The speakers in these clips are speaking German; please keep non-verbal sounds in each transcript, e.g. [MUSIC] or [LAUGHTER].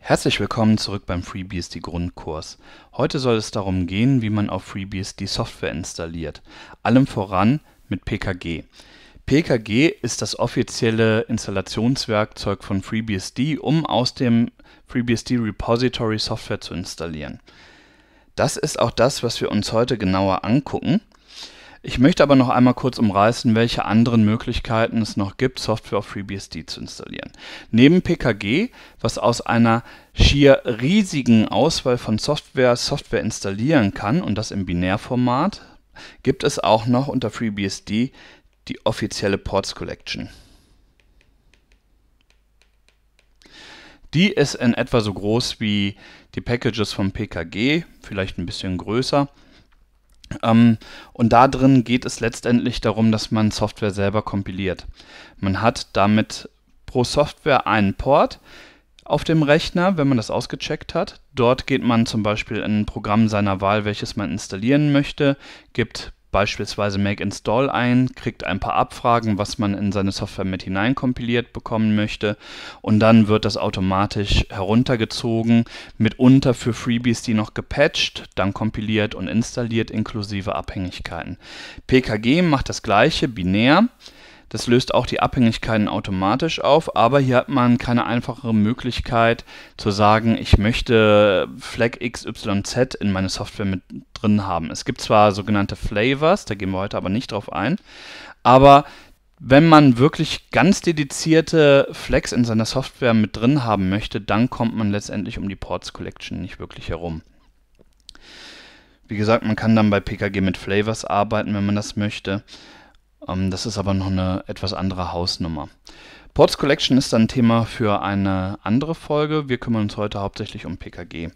Herzlich willkommen zurück beim FreeBSD Grundkurs. Heute soll es darum gehen, wie man auf FreeBSD Software installiert. Allem voran mit PKG. PKG ist das offizielle Installationswerkzeug von FreeBSD, um aus dem FreeBSD Repository Software zu installieren. Das ist auch das, was wir uns heute genauer angucken. Ich möchte aber noch einmal kurz umreißen, welche anderen Möglichkeiten es noch gibt, Software auf FreeBSD zu installieren. Neben PKG, was aus einer schier riesigen Auswahl von Software Software installieren kann und das im Binärformat, gibt es auch noch unter FreeBSD die offizielle Ports Collection. Die ist in etwa so groß wie die Packages vom PKG, vielleicht ein bisschen größer. Ähm, und da drin geht es letztendlich darum, dass man Software selber kompiliert. Man hat damit pro Software einen Port auf dem Rechner, wenn man das ausgecheckt hat. Dort geht man zum Beispiel in ein Programm seiner Wahl, welches man installieren möchte, gibt beispielsweise Make Install ein, kriegt ein paar Abfragen, was man in seine Software mit hineinkompiliert bekommen möchte und dann wird das automatisch heruntergezogen, mitunter für Freebies, die noch gepatcht, dann kompiliert und installiert inklusive Abhängigkeiten. PKG macht das gleiche binär. Das löst auch die Abhängigkeiten automatisch auf, aber hier hat man keine einfachere Möglichkeit zu sagen, ich möchte Flag XYZ in meine Software mit drin haben. Es gibt zwar sogenannte Flavors, da gehen wir heute aber nicht drauf ein, aber wenn man wirklich ganz dedizierte Flags in seiner Software mit drin haben möchte, dann kommt man letztendlich um die Ports Collection nicht wirklich herum. Wie gesagt, man kann dann bei PKG mit Flavors arbeiten, wenn man das möchte. Ähm, das ist aber noch eine etwas andere Hausnummer. Ports Collection ist dann Thema für eine andere Folge. Wir kümmern uns heute hauptsächlich um PKG.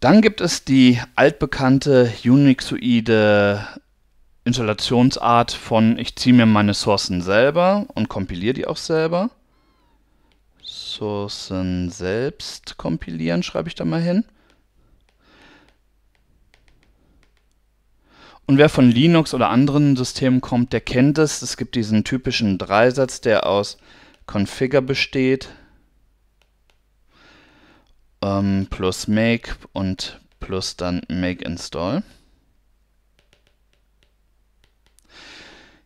Dann gibt es die altbekannte Unixoide Installationsart von ich ziehe mir meine Sourcen selber und kompiliere die auch selber. Sourcen selbst kompilieren schreibe ich da mal hin. Und wer von Linux oder anderen Systemen kommt, der kennt es. Es gibt diesen typischen Dreisatz, der aus Configure besteht, ähm, plus Make und plus dann Make Install.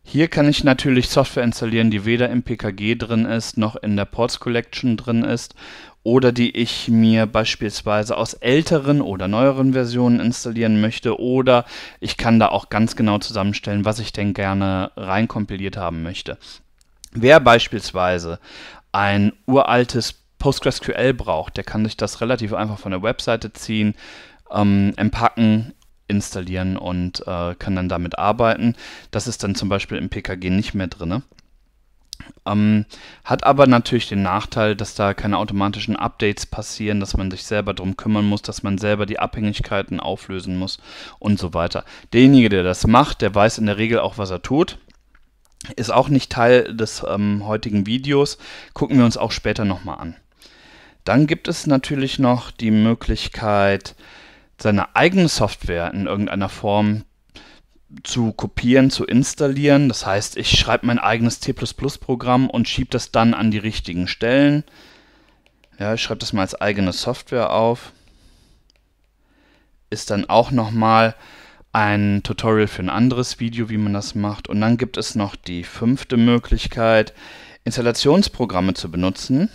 Hier kann ich natürlich Software installieren, die weder im PKG drin ist, noch in der Ports Collection drin ist oder die ich mir beispielsweise aus älteren oder neueren Versionen installieren möchte oder ich kann da auch ganz genau zusammenstellen, was ich denn gerne reinkompiliert haben möchte. Wer beispielsweise ein uraltes PostgreSQL braucht, der kann sich das relativ einfach von der Webseite ziehen, ähm, empacken installieren und äh, kann dann damit arbeiten. Das ist dann zum Beispiel im PKG nicht mehr drin. Ähm, hat aber natürlich den Nachteil, dass da keine automatischen Updates passieren, dass man sich selber darum kümmern muss, dass man selber die Abhängigkeiten auflösen muss und so weiter. Derjenige, der das macht, der weiß in der Regel auch, was er tut. Ist auch nicht Teil des ähm, heutigen Videos. Gucken wir uns auch später nochmal an. Dann gibt es natürlich noch die Möglichkeit, seine eigene Software in irgendeiner Form zu kopieren, zu installieren. Das heißt, ich schreibe mein eigenes C++-Programm und schiebe das dann an die richtigen Stellen. Ja, ich schreibe das mal als eigene Software auf. Ist dann auch nochmal ein Tutorial für ein anderes Video, wie man das macht. Und dann gibt es noch die fünfte Möglichkeit, Installationsprogramme zu benutzen.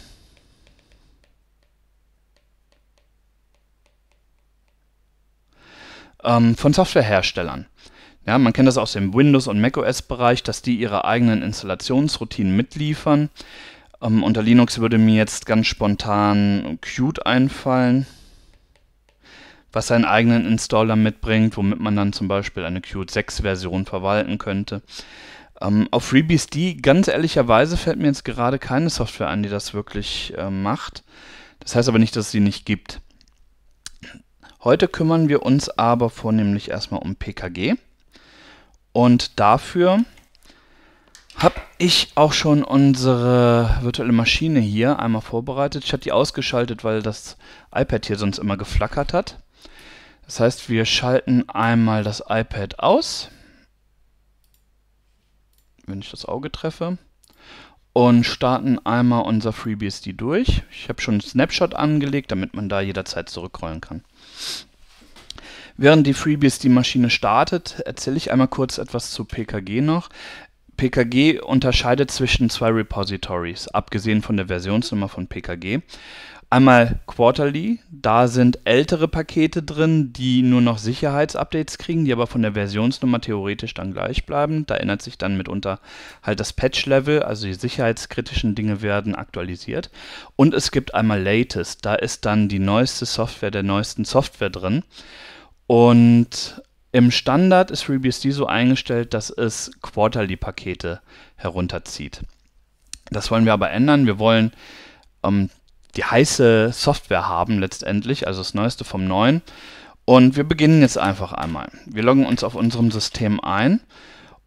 Ähm, von Softwareherstellern. Ja, man kennt das aus dem Windows- und macOS-Bereich, dass die ihre eigenen Installationsroutinen mitliefern. Ähm, unter Linux würde mir jetzt ganz spontan Qt einfallen, was seinen eigenen Installer mitbringt, womit man dann zum Beispiel eine Qt 6-Version verwalten könnte. Ähm, auf FreeBSD, ganz ehrlicherweise, fällt mir jetzt gerade keine Software ein, die das wirklich äh, macht. Das heißt aber nicht, dass es sie nicht gibt. Heute kümmern wir uns aber vornehmlich erstmal um PKG. Und dafür habe ich auch schon unsere virtuelle Maschine hier einmal vorbereitet. Ich habe die ausgeschaltet, weil das iPad hier sonst immer geflackert hat. Das heißt, wir schalten einmal das iPad aus, wenn ich das Auge treffe, und starten einmal unser FreeBSD durch. Ich habe schon einen Snapshot angelegt, damit man da jederzeit zurückrollen kann. Während die Freebies die Maschine startet, erzähle ich einmal kurz etwas zu PKG noch. PKG unterscheidet zwischen zwei Repositories, abgesehen von der Versionsnummer von PKG. Einmal Quarterly, da sind ältere Pakete drin, die nur noch Sicherheitsupdates kriegen, die aber von der Versionsnummer theoretisch dann gleich bleiben. Da ändert sich dann mitunter halt das Patch-Level, also die sicherheitskritischen Dinge werden aktualisiert. Und es gibt einmal Latest, da ist dann die neueste Software der neuesten Software drin. Und im Standard ist FreeBSD so eingestellt, dass es Quarterly-Pakete herunterzieht. Das wollen wir aber ändern. Wir wollen ähm, die heiße Software haben letztendlich, also das Neueste vom Neuen. Und wir beginnen jetzt einfach einmal. Wir loggen uns auf unserem System ein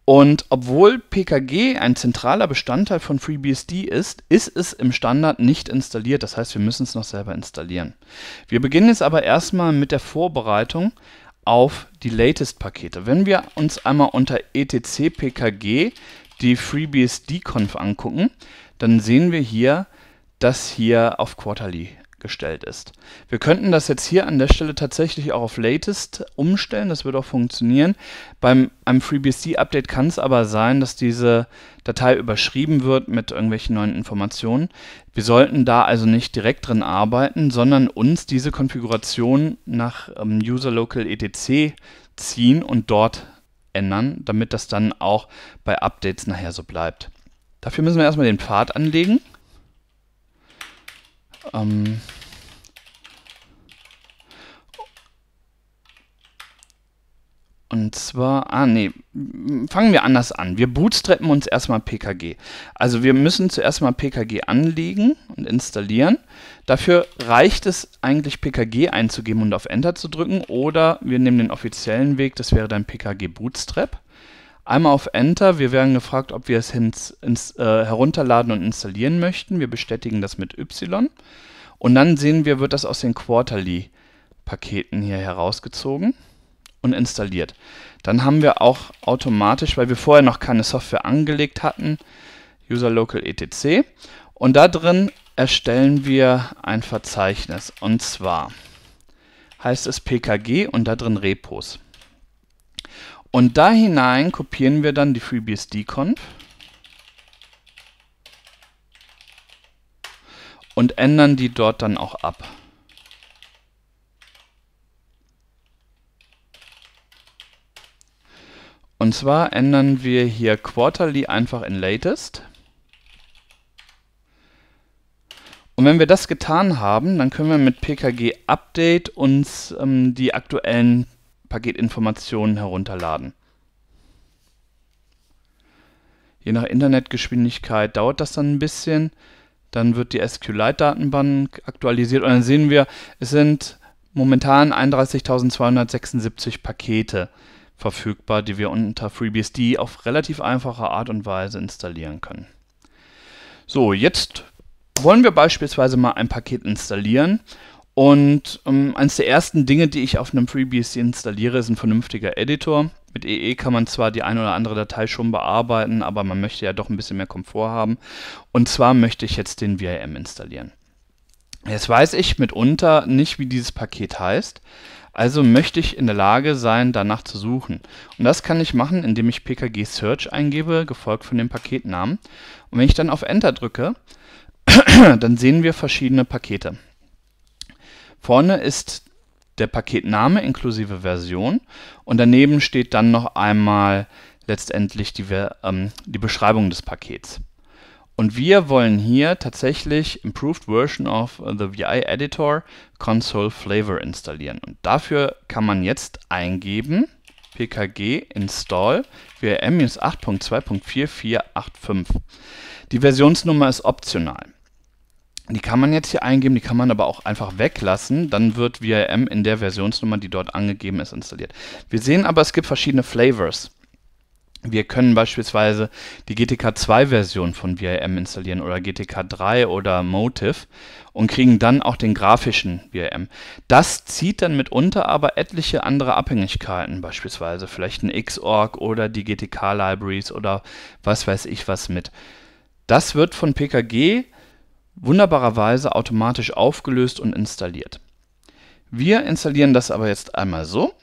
und obwohl PKG ein zentraler Bestandteil von FreeBSD ist, ist es im Standard nicht installiert. Das heißt, wir müssen es noch selber installieren. Wir beginnen jetzt aber erstmal mit der Vorbereitung auf die Latest-Pakete. Wenn wir uns einmal unter etc.pkg die FreeBSD-Conf angucken, dann sehen wir hier, dass hier auf Quarterly gestellt ist. Wir könnten das jetzt hier an der Stelle tatsächlich auch auf Latest umstellen, das würde auch funktionieren. Beim einem FreeBSD-Update kann es aber sein, dass diese Datei überschrieben wird mit irgendwelchen neuen Informationen. Wir sollten da also nicht direkt drin arbeiten, sondern uns diese Konfiguration nach ähm, User Local etc ziehen und dort ändern, damit das dann auch bei Updates nachher so bleibt. Dafür müssen wir erstmal den Pfad anlegen. Ähm Und zwar, ah nee, fangen wir anders an. Wir bootstrappen uns erstmal PKG. Also wir müssen zuerst mal PKG anlegen und installieren. Dafür reicht es eigentlich PKG einzugeben und auf Enter zu drücken oder wir nehmen den offiziellen Weg, das wäre dann PKG Bootstrap. Einmal auf Enter. Wir werden gefragt, ob wir es ins, ins, äh, herunterladen und installieren möchten. Wir bestätigen das mit Y. Und dann sehen wir, wird das aus den Quarterly-Paketen hier herausgezogen und installiert. Dann haben wir auch automatisch, weil wir vorher noch keine Software angelegt hatten, User Local etc. Und da drin erstellen wir ein Verzeichnis. Und zwar heißt es PKG und da drin Repos. Und da hinein kopieren wir dann die FreeBSD-Conf und ändern die dort dann auch ab. Und zwar ändern wir hier Quarterly einfach in Latest. Und wenn wir das getan haben, dann können wir mit pkg-update uns ähm, die aktuellen Paketinformationen herunterladen. Je nach Internetgeschwindigkeit dauert das dann ein bisschen. Dann wird die SQLite-Datenbank aktualisiert und dann sehen wir, es sind momentan 31.276 Pakete verfügbar, die wir unter FreeBSD auf relativ einfache Art und Weise installieren können. So, jetzt wollen wir beispielsweise mal ein Paket installieren und ähm, eines der ersten Dinge, die ich auf einem FreeBSD installiere, ist ein vernünftiger Editor. Mit EE e kann man zwar die eine oder andere Datei schon bearbeiten, aber man möchte ja doch ein bisschen mehr Komfort haben. Und zwar möchte ich jetzt den VIM installieren. Jetzt weiß ich mitunter nicht, wie dieses Paket heißt. Also möchte ich in der Lage sein, danach zu suchen. Und das kann ich machen, indem ich PKG Search eingebe, gefolgt von dem Paketnamen. Und wenn ich dann auf Enter drücke, [CLEARS THROAT] dann sehen wir verschiedene Pakete. Vorne ist der Paketname inklusive Version und daneben steht dann noch einmal letztendlich die, ähm, die Beschreibung des Pakets. Und wir wollen hier tatsächlich Improved Version of the VI Editor Console Flavor installieren. Und dafür kann man jetzt eingeben pkg install vm 824485 Die Versionsnummer ist optional. Die kann man jetzt hier eingeben, die kann man aber auch einfach weglassen. Dann wird VRM in der Versionsnummer, die dort angegeben ist, installiert. Wir sehen aber, es gibt verschiedene Flavors. Wir können beispielsweise die GTK 2 Version von VIM installieren oder GTK 3 oder Motive und kriegen dann auch den grafischen VIM. Das zieht dann mitunter aber etliche andere Abhängigkeiten, beispielsweise vielleicht ein Xorg oder die GTK Libraries oder was weiß ich was mit. Das wird von PKG wunderbarerweise automatisch aufgelöst und installiert. Wir installieren das aber jetzt einmal so.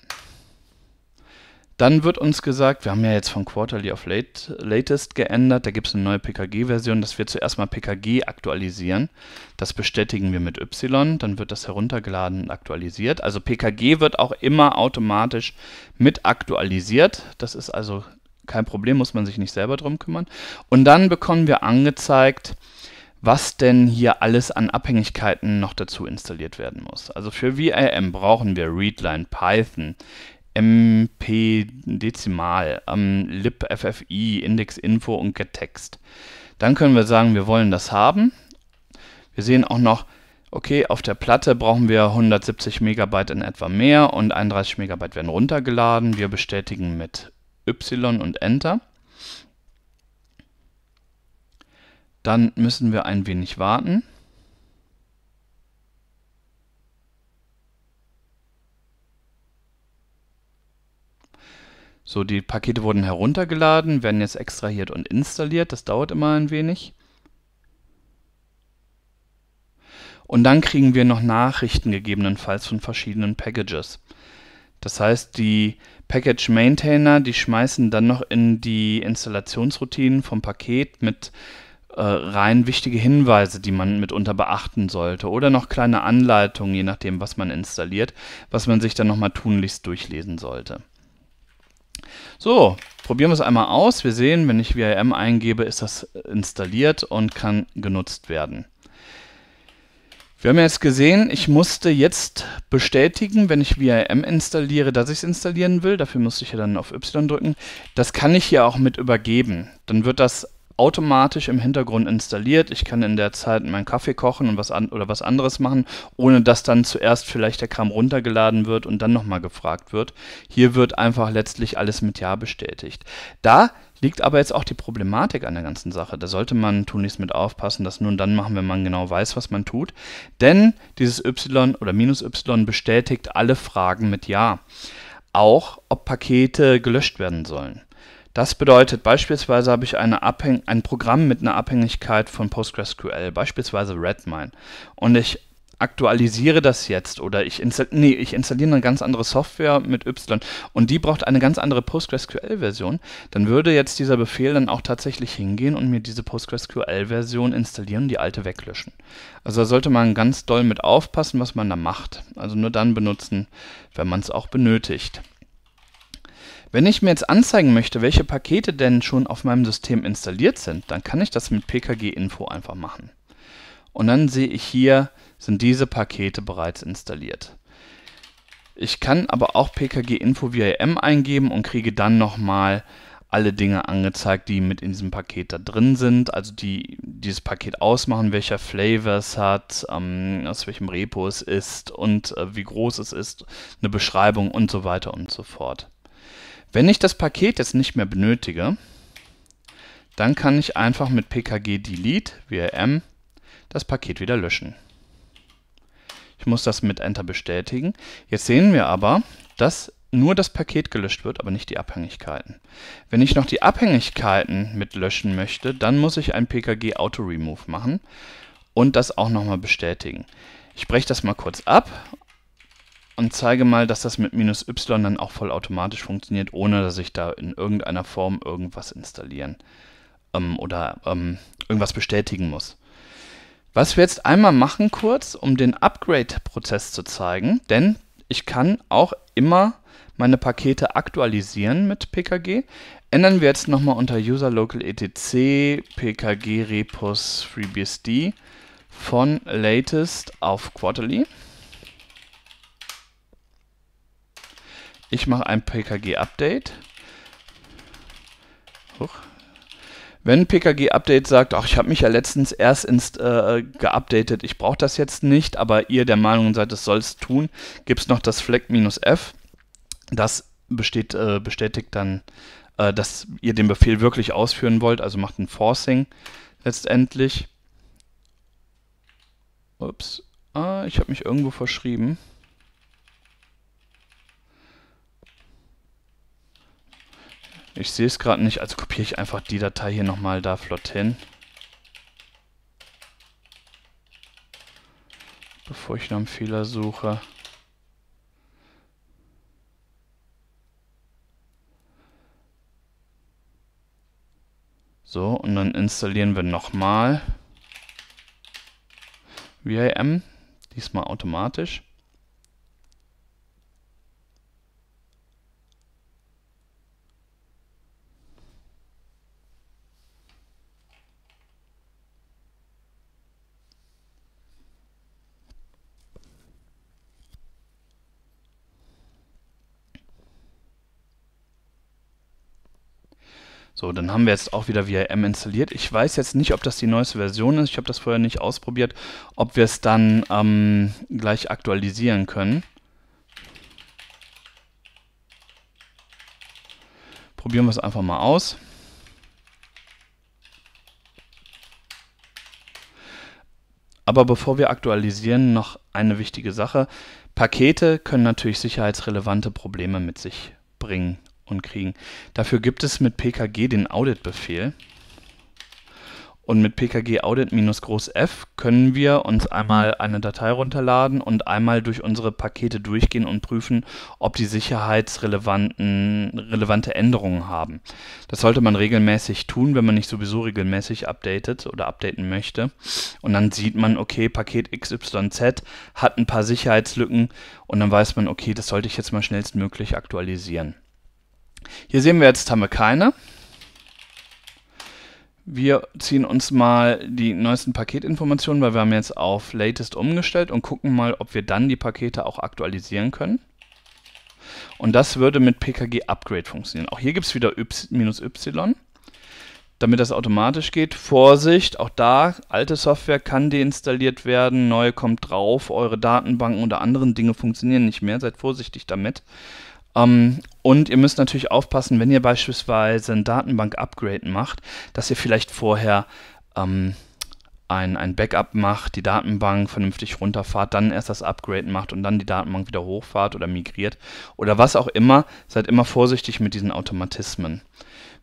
Dann wird uns gesagt, wir haben ja jetzt von Quarterly auf late, Latest geändert, da gibt es eine neue PKG-Version, dass wir zuerst mal PKG aktualisieren. Das bestätigen wir mit Y, dann wird das heruntergeladen und aktualisiert. Also PKG wird auch immer automatisch mit aktualisiert. Das ist also kein Problem, muss man sich nicht selber drum kümmern. Und dann bekommen wir angezeigt, was denn hier alles an Abhängigkeiten noch dazu installiert werden muss. Also für VIM brauchen wir Readline, Python, MP-Dezimal, ähm, libffi, Indexinfo und gettext. Dann können wir sagen, wir wollen das haben. Wir sehen auch noch, okay, auf der Platte brauchen wir 170 MB in etwa mehr und 31 MB werden runtergeladen. Wir bestätigen mit Y und Enter. Dann müssen wir ein wenig warten. So, die Pakete wurden heruntergeladen, werden jetzt extrahiert und installiert. Das dauert immer ein wenig. Und dann kriegen wir noch Nachrichten gegebenenfalls von verschiedenen Packages. Das heißt, die Package Maintainer, die schmeißen dann noch in die Installationsroutinen vom Paket mit äh, rein wichtige Hinweise, die man mitunter beachten sollte oder noch kleine Anleitungen, je nachdem, was man installiert, was man sich dann nochmal tunlichst durchlesen sollte. So, probieren wir es einmal aus. Wir sehen, wenn ich VIM eingebe, ist das installiert und kann genutzt werden. Wir haben jetzt gesehen, ich musste jetzt bestätigen, wenn ich VIM installiere, dass ich es installieren will. Dafür musste ich ja dann auf Y drücken. Das kann ich hier auch mit übergeben. Dann wird das automatisch im Hintergrund installiert. Ich kann in der Zeit meinen Kaffee kochen und was an oder was anderes machen, ohne dass dann zuerst vielleicht der Kram runtergeladen wird und dann nochmal gefragt wird. Hier wird einfach letztlich alles mit Ja bestätigt. Da liegt aber jetzt auch die Problematik an der ganzen Sache. Da sollte man tunlichst mit aufpassen, das nur dann machen, wenn man genau weiß, was man tut. Denn dieses Y oder minus Y bestätigt alle Fragen mit Ja. Auch, ob Pakete gelöscht werden sollen. Das bedeutet, beispielsweise habe ich ein Programm mit einer Abhängigkeit von PostgreSQL, beispielsweise Redmine. Und ich aktualisiere das jetzt oder ich, install nee, ich installiere eine ganz andere Software mit Y und die braucht eine ganz andere PostgreSQL-Version, dann würde jetzt dieser Befehl dann auch tatsächlich hingehen und mir diese PostgreSQL-Version installieren und die alte weglöschen. Also da sollte man ganz doll mit aufpassen, was man da macht. Also nur dann benutzen, wenn man es auch benötigt. Wenn ich mir jetzt anzeigen möchte, welche Pakete denn schon auf meinem System installiert sind, dann kann ich das mit pkg-info einfach machen. Und dann sehe ich hier, sind diese Pakete bereits installiert. Ich kann aber auch pkg-info VIM eingeben und kriege dann nochmal alle Dinge angezeigt, die mit in diesem Paket da drin sind, also die dieses Paket ausmachen, welcher Flavor es hat, ähm, aus welchem Repo es ist und äh, wie groß es ist, eine Beschreibung und so weiter und so fort. Wenn ich das Paket jetzt nicht mehr benötige, dann kann ich einfach mit pkg delete wm das Paket wieder löschen. Ich muss das mit Enter bestätigen. Jetzt sehen wir aber, dass nur das Paket gelöscht wird, aber nicht die Abhängigkeiten. Wenn ich noch die Abhängigkeiten mit löschen möchte, dann muss ich ein pkg auto remove machen und das auch nochmal bestätigen. Ich breche das mal kurz ab und zeige mal, dass das mit minus y dann auch vollautomatisch funktioniert, ohne dass ich da in irgendeiner Form irgendwas installieren ähm, oder ähm, irgendwas bestätigen muss. Was wir jetzt einmal machen kurz, um den Upgrade-Prozess zu zeigen, denn ich kann auch immer meine Pakete aktualisieren mit PKG. Ändern wir jetzt nochmal unter user local etc pkg repos FreeBSD von latest auf quarterly. Ich mache ein PKG-Update. Wenn PKG-Update sagt, ach, ich habe mich ja letztens erst äh, geupdatet, ich brauche das jetzt nicht, aber ihr der Meinung seid, es soll es tun, gibt es noch das flag-f. Das besteht, äh, bestätigt dann, äh, dass ihr den Befehl wirklich ausführen wollt, also macht ein Forcing letztendlich. Ups, ah, ich habe mich irgendwo verschrieben. Ich sehe es gerade nicht, also kopiere ich einfach die Datei hier nochmal da flott hin. Bevor ich noch einen Fehler suche. So, und dann installieren wir nochmal VIM, diesmal automatisch. So, dann haben wir jetzt auch wieder VIM installiert. Ich weiß jetzt nicht, ob das die neueste Version ist. Ich habe das vorher nicht ausprobiert, ob wir es dann ähm, gleich aktualisieren können. Probieren wir es einfach mal aus. Aber bevor wir aktualisieren, noch eine wichtige Sache. Pakete können natürlich sicherheitsrelevante Probleme mit sich bringen und kriegen. Dafür gibt es mit PKG den Audit-Befehl. Und mit PKG Audit-F können wir uns einmal eine Datei runterladen und einmal durch unsere Pakete durchgehen und prüfen, ob die sicherheitsrelevanten relevante Änderungen haben. Das sollte man regelmäßig tun, wenn man nicht sowieso regelmäßig updatet oder updaten möchte. Und dann sieht man, okay, Paket XYZ hat ein paar Sicherheitslücken und dann weiß man, okay, das sollte ich jetzt mal schnellstmöglich aktualisieren. Hier sehen wir jetzt, haben wir keine. Wir ziehen uns mal die neuesten Paketinformationen, weil wir haben jetzt auf Latest umgestellt und gucken mal, ob wir dann die Pakete auch aktualisieren können. Und das würde mit PKG Upgrade funktionieren. Auch hier gibt es wieder Y-Y. Damit das automatisch geht, Vorsicht, auch da, alte Software kann deinstalliert werden, neue kommt drauf, eure Datenbanken oder anderen Dinge funktionieren nicht mehr, seid vorsichtig damit. Ähm, und ihr müsst natürlich aufpassen, wenn ihr beispielsweise ein Datenbank-Upgrade macht, dass ihr vielleicht vorher ähm, ein, ein Backup macht, die Datenbank vernünftig runterfahrt, dann erst das Upgrade macht und dann die Datenbank wieder hochfahrt oder migriert oder was auch immer. Seid immer vorsichtig mit diesen Automatismen.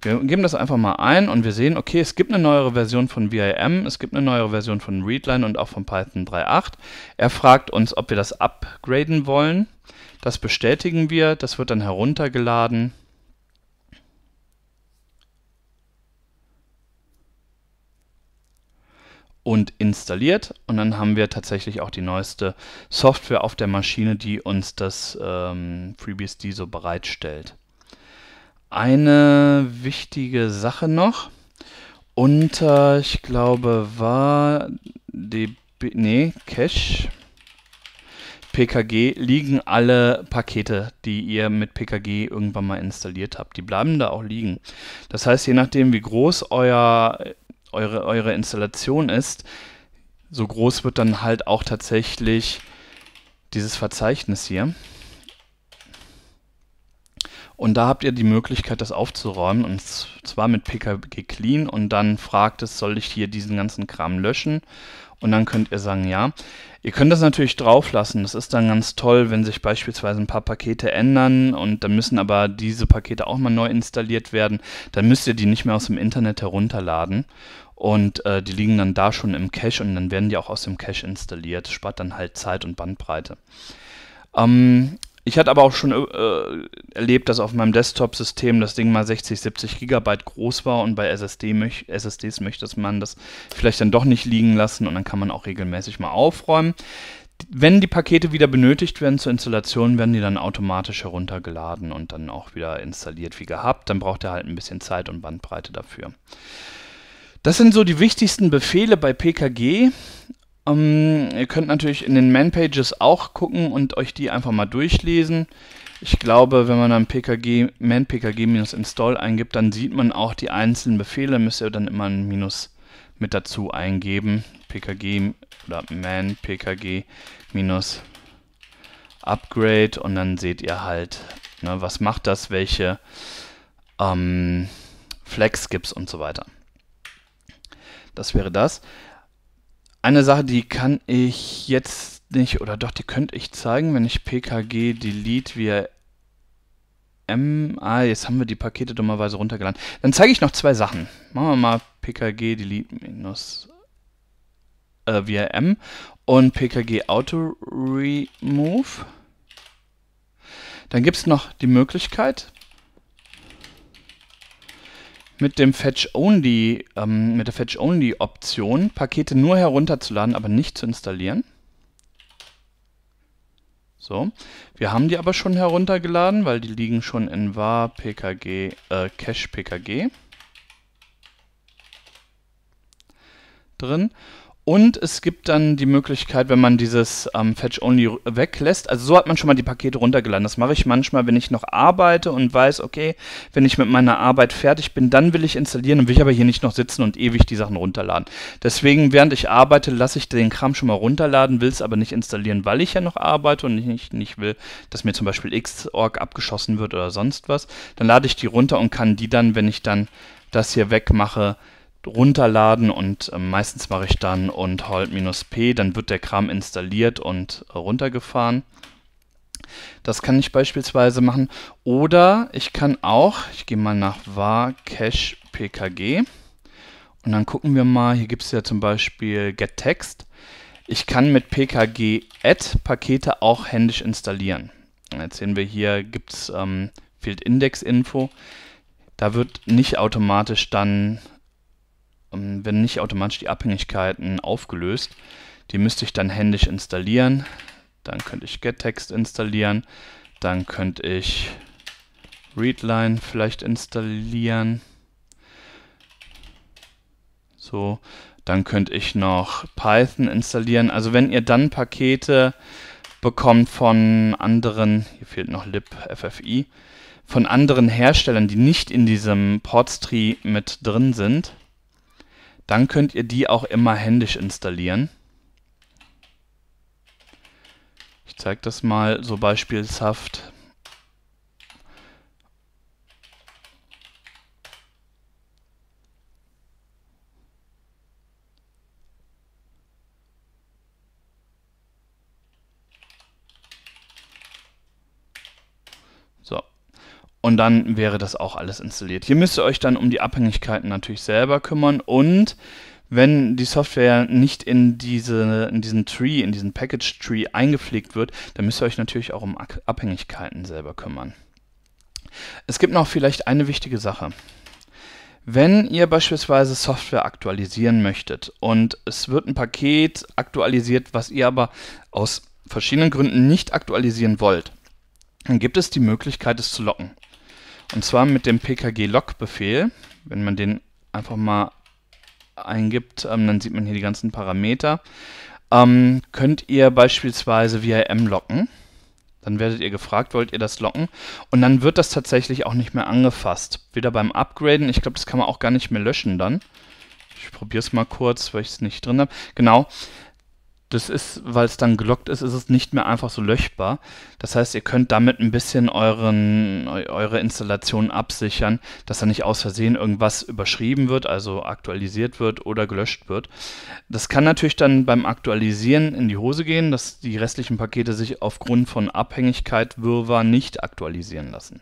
Wir geben das einfach mal ein und wir sehen, okay, es gibt eine neuere Version von VIM, es gibt eine neuere Version von Readline und auch von Python 3.8. Er fragt uns, ob wir das upgraden wollen. Das bestätigen wir, das wird dann heruntergeladen. und installiert und dann haben wir tatsächlich auch die neueste Software auf der Maschine, die uns das ähm, FreeBSD so bereitstellt. Eine wichtige Sache noch, unter, ich glaube, war DB, nee, Cache, PKG liegen alle Pakete, die ihr mit PKG irgendwann mal installiert habt. Die bleiben da auch liegen. Das heißt, je nachdem, wie groß euer, eure, eure Installation ist, so groß wird dann halt auch tatsächlich dieses Verzeichnis hier. Und da habt ihr die Möglichkeit, das aufzuräumen, und zwar mit pkg clean. Und dann fragt es, soll ich hier diesen ganzen Kram löschen? und dann könnt ihr sagen ja. Ihr könnt das natürlich drauf lassen. Das ist dann ganz toll, wenn sich beispielsweise ein paar Pakete ändern und dann müssen aber diese Pakete auch mal neu installiert werden. Dann müsst ihr die nicht mehr aus dem Internet herunterladen und äh, die liegen dann da schon im Cache und dann werden die auch aus dem Cache installiert. Spart dann halt Zeit und Bandbreite. Ähm, ich hatte aber auch schon äh, erlebt, dass auf meinem Desktop-System das Ding mal 60, 70 Gigabyte groß war und bei SSD möch SSDs möchte man das vielleicht dann doch nicht liegen lassen und dann kann man auch regelmäßig mal aufräumen. Wenn die Pakete wieder benötigt werden zur Installation, werden die dann automatisch heruntergeladen und dann auch wieder installiert wie gehabt. Dann braucht er halt ein bisschen Zeit und Bandbreite dafür. Das sind so die wichtigsten Befehle bei PKG. Um, ähm, ihr könnt natürlich in den Man-Pages auch gucken und euch die einfach mal durchlesen. Ich glaube, wenn man dann pkg, man install eingibt, dann sieht man auch die einzelnen Befehle. Müsst ihr dann immer ein Minus mit dazu eingeben. pkg oder man upgrade und dann seht ihr halt, ne, was macht das, welche ähm, Flex gibt es und so weiter. Das wäre das. Eine Sache, die kann ich jetzt nicht, oder doch, die könnte ich zeigen, wenn ich pkg delete via m. Ah, jetzt haben wir die Pakete dummerweise runtergeladen. Dann zeige ich noch zwei Sachen. Machen wir mal pkg delete minus äh, via m und pkg auto remove. Dann gibt es noch die Möglichkeit, mit dem Fetch Only, ähm, mit der Fetch Only Option Pakete nur herunterzuladen, aber nicht zu installieren. So, wir haben die aber schon heruntergeladen, weil die liegen schon in var pkg äh, cache pkg drin und es gibt dann die Möglichkeit, wenn man dieses ähm, Fetch Only weglässt, also so hat man schon mal die Pakete runtergeladen. Das mache ich manchmal, wenn ich noch arbeite und weiß, okay, wenn ich mit meiner Arbeit fertig bin, dann will ich installieren und will ich aber hier nicht noch sitzen und ewig die Sachen runterladen. Deswegen, während ich arbeite, lasse ich den Kram schon mal runterladen, will es aber nicht installieren, weil ich ja noch arbeite und ich nicht, nicht will, dass mir zum Beispiel Xorg abgeschossen wird oder sonst was. Dann lade ich die runter und kann die dann, wenn ich dann das hier wegmache, mache, runterladen und äh, meistens mache ich dann und hold-p, dann wird der Kram installiert und runtergefahren. Das kann ich beispielsweise machen. Oder ich kann auch, ich gehe mal nach var cache pkg und dann gucken wir mal, hier gibt es ja zum Beispiel getText. Ich kann mit pkg add Pakete auch händisch installieren. Jetzt sehen wir hier, gibt es ähm, fehlt Index-Info. Da wird nicht automatisch dann ähm, werden nicht automatisch die Abhängigkeiten aufgelöst. Die müsste ich dann händisch installieren. Dann könnte ich getText installieren. Dann könnte ich readline vielleicht installieren. So, dann könnte ich noch Python installieren. Also wenn ihr dann Pakete bekommt von anderen, hier fehlt noch libffi, von anderen Herstellern, die nicht in diesem Portstree mit drin sind, dann könnt ihr die auch immer händisch installieren. Ich zeige das mal so beispielshaft und dann wäre das auch alles installiert. Hier müsst ihr euch dann um die Abhängigkeiten natürlich selber kümmern und wenn die Software nicht in, diese, in diesen Tree, in diesen Package Tree eingepflegt wird, dann müsst ihr euch natürlich auch um Abhängigkeiten selber kümmern. Es gibt noch vielleicht eine wichtige Sache. Wenn ihr beispielsweise Software aktualisieren möchtet und es wird ein Paket aktualisiert, was ihr aber aus verschiedenen Gründen nicht aktualisieren wollt, dann gibt es die Möglichkeit, es zu locken. Und zwar mit dem pkg-log-Befehl. Wenn man den einfach mal eingibt, ähm, dann sieht man hier die ganzen Parameter. Ähm, könnt ihr beispielsweise VIM locken. Dann werdet ihr gefragt, wollt ihr das locken? Und dann wird das tatsächlich auch nicht mehr angefasst. Weder beim Upgraden, ich glaube, das kann man auch gar nicht mehr löschen dann. Ich probiere es mal kurz, weil ich es nicht drin habe. Genau, das ist, weil es dann gelockt ist, ist es nicht mehr einfach so löschbar. Das heißt, ihr könnt damit ein bisschen euren, eure Installation absichern, dass da nicht aus Versehen irgendwas überschrieben wird, also aktualisiert wird oder gelöscht wird. Das kann natürlich dann beim Aktualisieren in die Hose gehen, dass die restlichen Pakete sich aufgrund von Abhängigkeit Wirrwarr nicht aktualisieren lassen.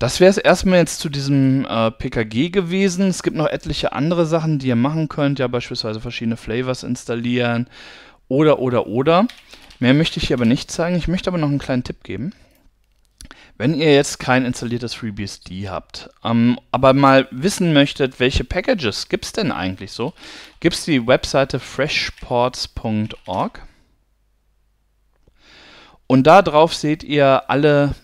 Das wäre es erstmal jetzt zu diesem äh, PKG gewesen. Es gibt noch etliche andere Sachen, die ihr machen könnt. Ja, beispielsweise verschiedene Flavors installieren oder, oder, oder. Mehr möchte ich hier aber nicht zeigen. Ich möchte aber noch einen kleinen Tipp geben. Wenn ihr jetzt kein installiertes FreeBSD habt, ähm, aber mal wissen möchtet, welche Packages gibt es denn eigentlich so, gibt es die Webseite freshports.org. Und da drauf seht ihr alle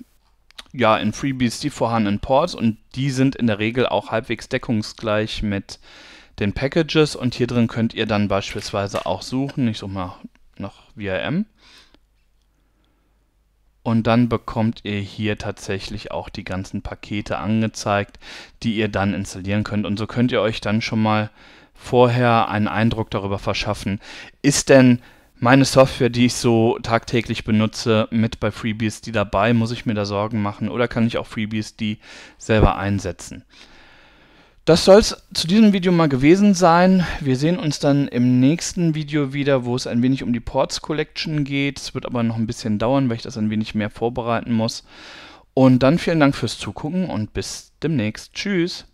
ja, in FreeBSD vorhandenen Ports und die sind in der Regel auch halbwegs deckungsgleich mit den Packages und hier drin könnt ihr dann beispielsweise auch suchen. Ich suche mal nach VRM. Und dann bekommt ihr hier tatsächlich auch die ganzen Pakete angezeigt, die ihr dann installieren könnt. Und so könnt ihr euch dann schon mal vorher einen Eindruck darüber verschaffen, ist denn meine Software, die ich so tagtäglich benutze, mit bei FreeBSD dabei? Muss ich mir da Sorgen machen oder kann ich auch FreeBSD selber einsetzen? Das soll es zu diesem Video mal gewesen sein. Wir sehen uns dann im nächsten Video wieder, wo es ein wenig um die Ports Collection geht. Es wird aber noch ein bisschen dauern, weil ich das ein wenig mehr vorbereiten muss. Und dann vielen Dank fürs Zugucken und bis demnächst. Tschüss!